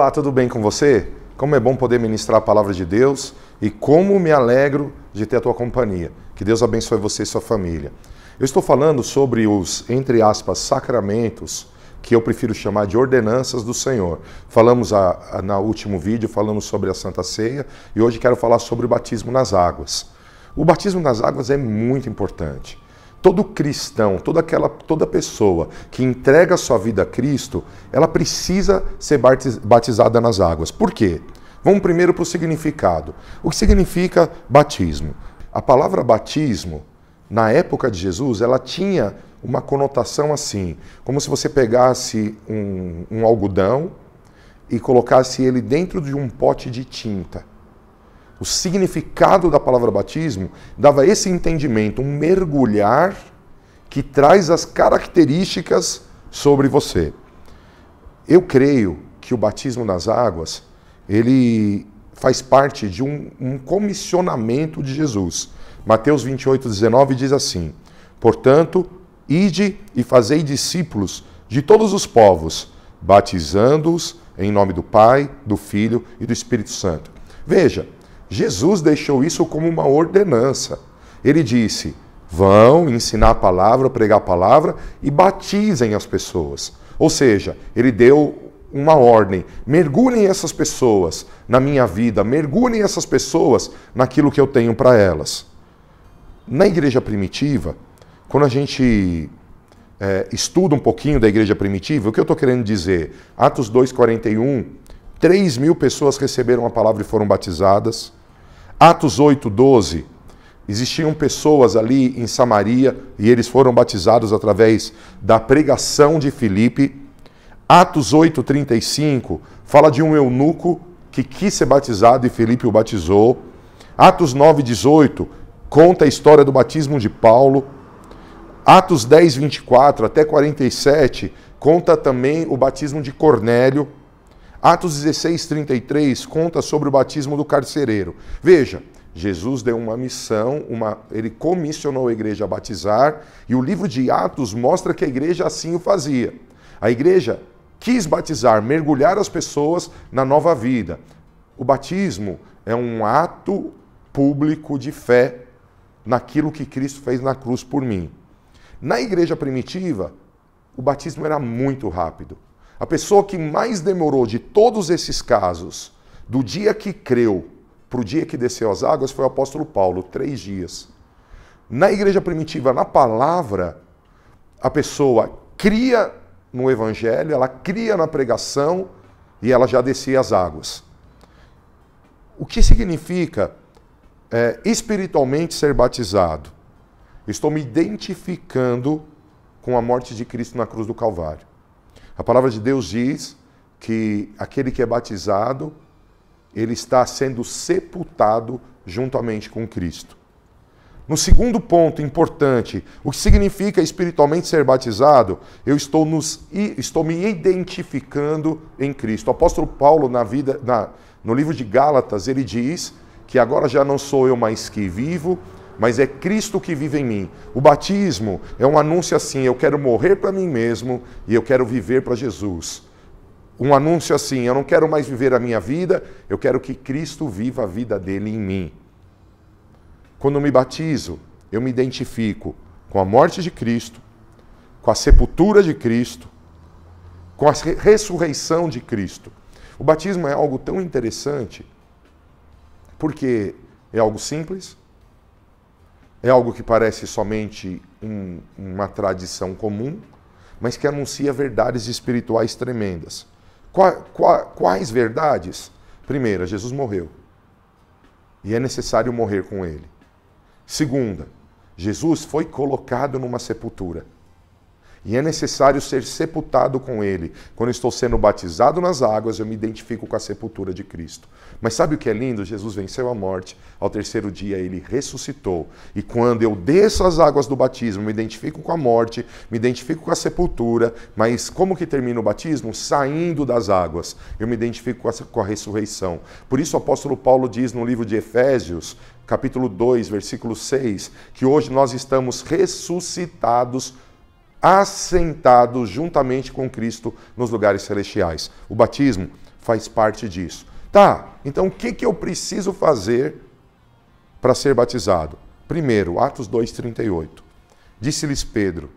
Olá, tudo bem com você? Como é bom poder ministrar a palavra de Deus e como me alegro de ter a tua companhia. Que Deus abençoe você e sua família. Eu estou falando sobre os, entre aspas, sacramentos, que eu prefiro chamar de ordenanças do Senhor. Falamos a, a, na último vídeo, falamos sobre a Santa Ceia e hoje quero falar sobre o batismo nas águas. O batismo nas águas é muito importante. Todo cristão, toda aquela, toda pessoa que entrega sua vida a Cristo, ela precisa ser batizada nas águas. Por quê? Vamos primeiro para o significado. O que significa batismo? A palavra batismo, na época de Jesus, ela tinha uma conotação assim, como se você pegasse um, um algodão e colocasse ele dentro de um pote de tinta. O significado da palavra batismo dava esse entendimento, um mergulhar que traz as características sobre você. Eu creio que o batismo nas águas, ele faz parte de um, um comissionamento de Jesus. Mateus 28, 19 diz assim: Portanto, ide e fazei discípulos de todos os povos, batizando-os em nome do Pai, do Filho e do Espírito Santo. Veja, Jesus deixou isso como uma ordenança. Ele disse: vão ensinar a palavra, pregar a palavra e batizem as pessoas. Ou seja, ele deu uma ordem: mergulhem essas pessoas na minha vida, mergulhem essas pessoas naquilo que eu tenho para elas. Na igreja primitiva, quando a gente é, estuda um pouquinho da igreja primitiva, o que eu estou querendo dizer? Atos 2,41, 3 mil pessoas receberam a palavra e foram batizadas. Atos 8, 12. Existiam pessoas ali em Samaria e eles foram batizados através da pregação de Filipe. Atos 8, 35 fala de um eunuco que quis ser batizado e Filipe o batizou. Atos 9, 18 conta a história do batismo de Paulo. Atos 10, 24 até 47 conta também o batismo de Cornélio. Atos 16, 33 conta sobre o batismo do carcereiro. Veja, Jesus deu uma missão, uma, ele comissionou a igreja a batizar, e o livro de Atos mostra que a igreja assim o fazia. A igreja quis batizar, mergulhar as pessoas na nova vida. O batismo é um ato público de fé naquilo que Cristo fez na cruz por mim. Na igreja primitiva, o batismo era muito rápido. A pessoa que mais demorou de todos esses casos, do dia que creu para o dia que desceu as águas, foi o apóstolo Paulo, três dias. Na igreja primitiva, na palavra, a pessoa cria no evangelho, ela cria na pregação e ela já descia as águas. O que significa é, espiritualmente ser batizado? Estou me identificando com a morte de Cristo na cruz do Calvário. A palavra de Deus diz que aquele que é batizado, ele está sendo sepultado juntamente com Cristo. No segundo ponto importante, o que significa espiritualmente ser batizado, eu estou, nos, estou me identificando em Cristo. O apóstolo Paulo, na vida, na, no livro de Gálatas, ele diz que agora já não sou eu mais que vivo, mas é Cristo que vive em mim. O batismo é um anúncio assim: eu quero morrer para mim mesmo e eu quero viver para Jesus. Um anúncio assim: eu não quero mais viver a minha vida, eu quero que Cristo viva a vida dele em mim. Quando me batizo, eu me identifico com a morte de Cristo, com a sepultura de Cristo, com a ressurreição de Cristo. O batismo é algo tão interessante porque é algo simples, é algo que parece somente um, uma tradição comum, mas que anuncia verdades espirituais tremendas. Qua, qua, quais verdades? Primeira, Jesus morreu. E é necessário morrer com ele. Segunda, Jesus foi colocado numa sepultura. E é necessário ser sepultado com ele. Quando estou sendo batizado nas águas, eu me identifico com a sepultura de Cristo. Mas sabe o que é lindo? Jesus venceu a morte. Ao terceiro dia, ele ressuscitou. E quando eu desço as águas do batismo, me identifico com a morte, me identifico com a sepultura. Mas como que termina o batismo? Saindo das águas. Eu me identifico com a, ressurreição. Por isso, o apóstolo Paulo diz no livro de Efésios, capítulo 2, versículo 6, que hoje nós estamos ressuscitados assentados juntamente com Cristo nos lugares celestiais. O batismo faz parte disso. Tá, então o que, que eu preciso fazer para ser batizado? Primeiro, Atos 2,38. Disse-lhes Pedro: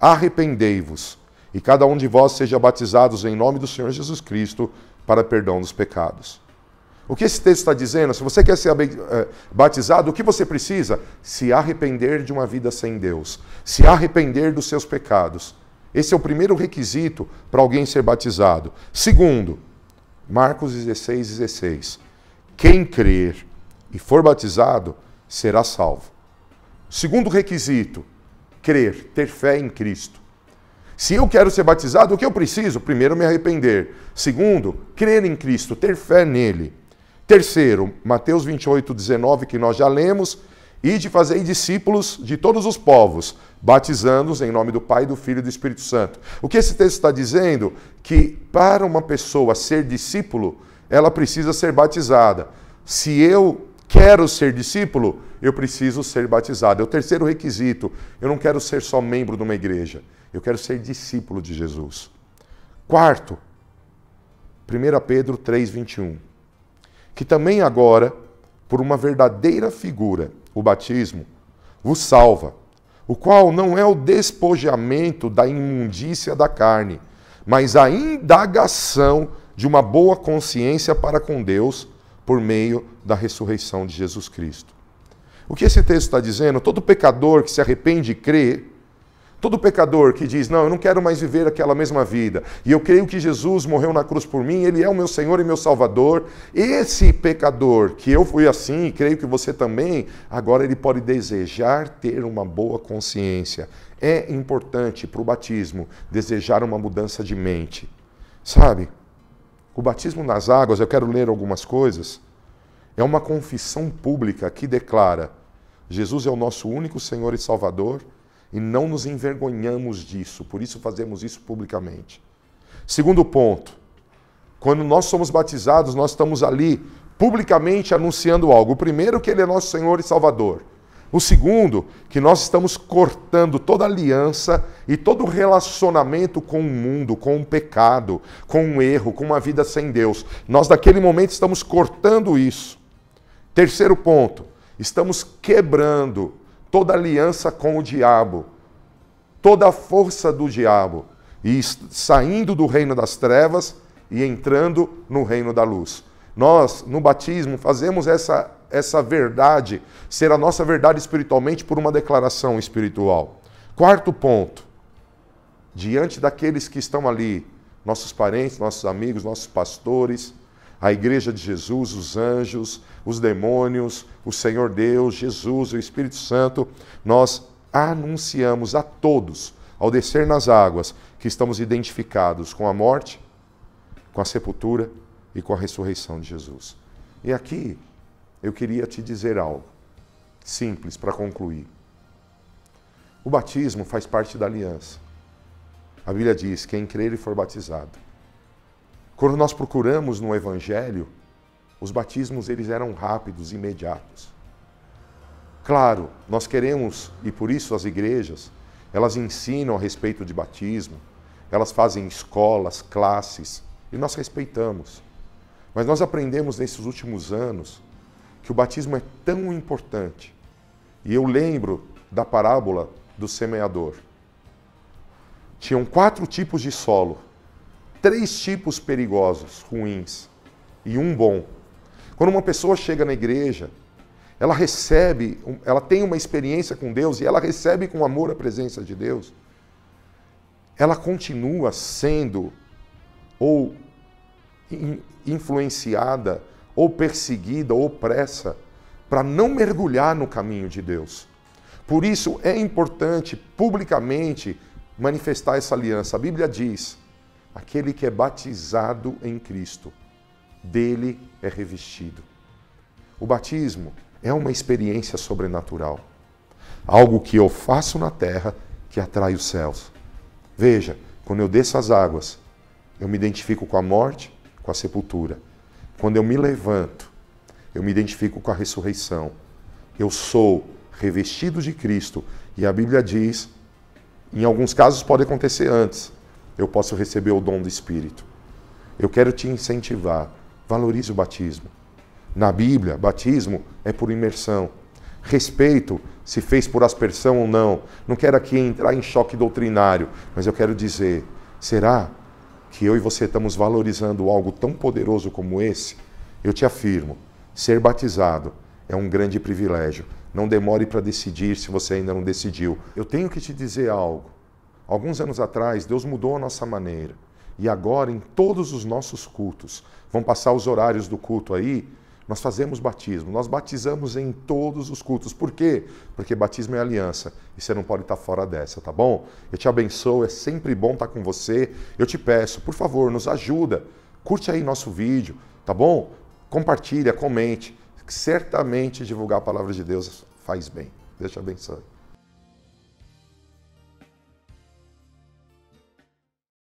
Arrependei-vos, e cada um de vós seja batizados em nome do Senhor Jesus Cristo para perdão dos pecados. O que esse texto está dizendo? Se você quer ser eh, batizado, o que você precisa? Se arrepender de uma vida sem Deus, se arrepender dos seus pecados. Esse é o primeiro requisito para alguém ser batizado. Segundo, Marcos 16, 16. Quem crer e for batizado será salvo. Segundo requisito, crer, ter fé em Cristo. Se eu quero ser batizado, o que eu preciso? Primeiro, me arrepender. Segundo, crer em Cristo, ter fé nele. Terceiro, Mateus 28, 19, que nós já lemos, e de fazer discípulos de todos os povos, batizando-os em nome do Pai, do Filho e do Espírito Santo. O que esse texto está dizendo? Que para uma pessoa ser discípulo, ela precisa ser batizada. Se eu quero ser discípulo, eu preciso ser batizado. É o terceiro requisito. Eu não quero ser só membro de uma igreja. Eu quero ser discípulo de Jesus. Quarto, 1 Pedro 21 que também agora, por uma verdadeira figura, o batismo, vos salva, o qual não é o despojamento da imundícia da carne, mas a indagação de uma boa consciência para com Deus por meio da ressurreição de Jesus Cristo. O que esse texto está dizendo? Todo pecador que se arrepende e crê Todo pecador que diz, não, eu não quero mais viver aquela mesma vida, e eu creio que Jesus morreu na cruz por mim, ele é o meu Senhor e meu Salvador, esse pecador, que eu fui assim e creio que você também, agora ele pode desejar ter uma boa consciência. É importante para o batismo desejar uma mudança de mente. Sabe? O batismo nas águas, eu quero ler algumas coisas, é uma confissão pública que declara: Jesus é o nosso único Senhor e Salvador e não nos envergonhamos disso, por isso fazemos isso publicamente. Segundo ponto, quando nós somos batizados, nós estamos ali publicamente anunciando algo. O primeiro, que Ele é nosso Senhor e Salvador. O segundo, que nós estamos cortando toda aliança e todo relacionamento com o mundo, com o pecado, com um erro, com uma vida sem Deus. Nós, naquele momento, estamos cortando isso. Terceiro ponto, estamos quebrando toda aliança com o diabo, toda a força do diabo, e saindo do reino das trevas e entrando no reino da luz. Nós, no batismo, fazemos essa, essa verdade ser a nossa verdade espiritualmente por uma declaração espiritual. Quarto ponto: diante daqueles que estão ali, nossos parentes, nossos amigos, nossos pastores, a Igreja de Jesus, os anjos, os demônios, o Senhor Deus, Jesus, o Espírito Santo, nós anunciamos a todos, ao descer nas águas, que estamos identificados com a morte, com a sepultura e com a ressurreição de Jesus. E aqui eu queria te dizer algo simples para concluir. O batismo faz parte da aliança. A Bíblia diz: quem crer e for batizado quando nós procuramos no Evangelho, os batismos eles eram rápidos, imediatos. Claro, nós queremos e por isso as igrejas elas ensinam a respeito de batismo, elas fazem escolas, classes e nós respeitamos. Mas nós aprendemos nesses últimos anos que o batismo é tão importante. E eu lembro da parábola do semeador. Tinham quatro tipos de solo três tipos perigosos, ruins, e um bom. Quando uma pessoa chega na igreja, ela recebe, ela tem uma experiência com Deus e ela recebe com amor a presença de Deus, ela continua sendo ou influenciada, ou perseguida, ou pressa para não mergulhar no caminho de Deus. Por isso é importante publicamente manifestar essa aliança. A Bíblia diz Aquele que é batizado em Cristo, dele é revestido. O batismo é uma experiência sobrenatural, algo que eu faço na terra que atrai os céus. Veja, quando eu desço as águas, eu me identifico com a morte, com a sepultura. Quando eu me levanto, eu me identifico com a ressurreição. Eu sou revestido de Cristo. E a Bíblia diz, em alguns casos pode acontecer antes, eu posso receber o dom do Espírito. Eu quero te incentivar. Valorize o batismo. Na Bíblia, batismo é por imersão. Respeito se fez por aspersão ou não. Não quero aqui entrar em choque doutrinário, mas eu quero dizer: será que eu e você estamos valorizando algo tão poderoso como esse? Eu te afirmo: ser batizado é um grande privilégio. Não demore para decidir se você ainda não decidiu. Eu tenho que te dizer algo. Alguns anos atrás, Deus mudou a nossa maneira. E agora, em todos os nossos cultos, vão passar os horários do culto aí, nós fazemos batismo. Nós batizamos em todos os cultos. Por quê? Porque batismo é aliança e você não pode estar fora dessa, tá bom? Eu te abençoo, é sempre bom estar com você. Eu te peço, por favor, nos ajuda. Curte aí nosso vídeo, tá bom? Compartilha, comente. Certamente divulgar a palavra de Deus faz bem. Deus te abençoe.